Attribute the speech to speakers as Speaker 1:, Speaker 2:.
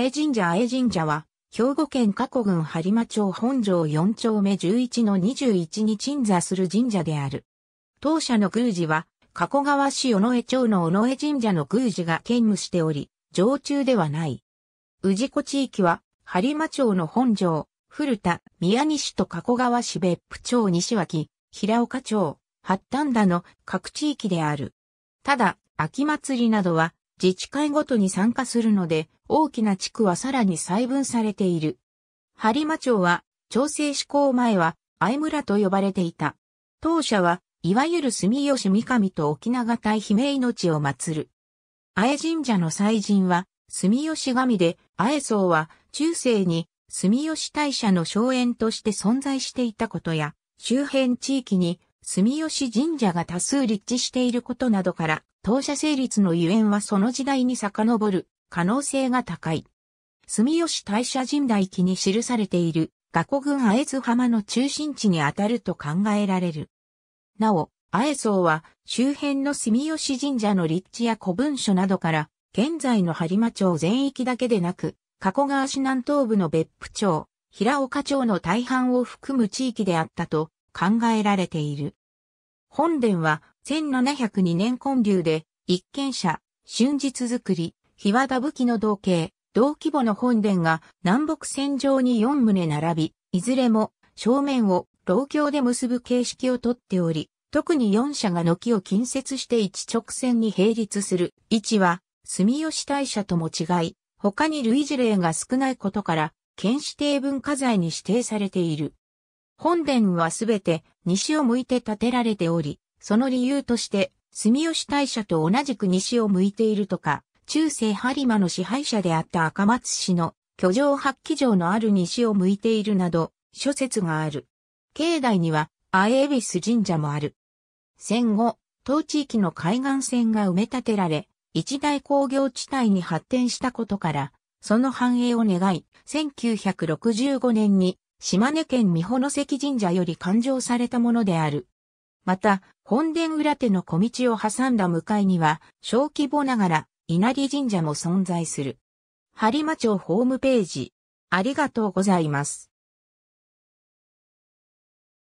Speaker 1: え神社え神社は、兵庫県加古郡播磨町本庄4丁目11の21に鎮座する神社である。当社の宮司は、加古川市尾上町の尾上神社の宮司が兼務しており、常駐ではない。宇治湖地域は、播磨町の本庄、古田、宮西と加古川市別府町西脇、平岡町、八丹田の各地域である。ただ、秋祭りなどは、自治会ごとに参加するので、大きな地区はさらに細分されている。播磨町は、調整施行前は、相村と呼ばれていた。当社は、いわゆる住吉三上と沖永対姫命を祀る。綾神社の祭神は、住吉神で、綾僧は、中世に、住吉大社の荘園として存在していたことや、周辺地域に、住吉神社が多数立地していることなどから、当社成立のゆえんはその時代に遡る可能性が高い。住吉大社神代記に記されている、画古郡会津浜の中心地にあたると考えられる。なお、会津は周辺の住吉神社の立地や古文書などから、現在の播磨町全域だけでなく、加古川市南東部の別府町、平岡町の大半を含む地域であったと考えられている。本殿は1702年混流で、一軒者、春日作り、日和田武器の同型、同規模の本殿が南北線上に4棟並び、いずれも正面を老橋で結ぶ形式をとっており、特に4社が軒を近接して一直線に並立する位置は、住吉大社とも違い、他に類似例が少ないことから、県指定文化財に指定されている。本殿はすべて西を向いて建てられており、その理由として、住吉大社と同じく西を向いているとか、中世播磨の支配者であった赤松氏の居城発揮城のある西を向いているなど、諸説がある。境内には、アエビス神社もある。戦後、当地域の海岸線が埋め立てられ、一大工業地帯に発展したことから、その繁栄を願い、1965年に島根県美保関神社より勘定されたものである。また、本殿裏手の小道を挟んだ向かいには、小規模ながら、稲荷神社も存在する。播磨町ホームページ。ありがとうございます。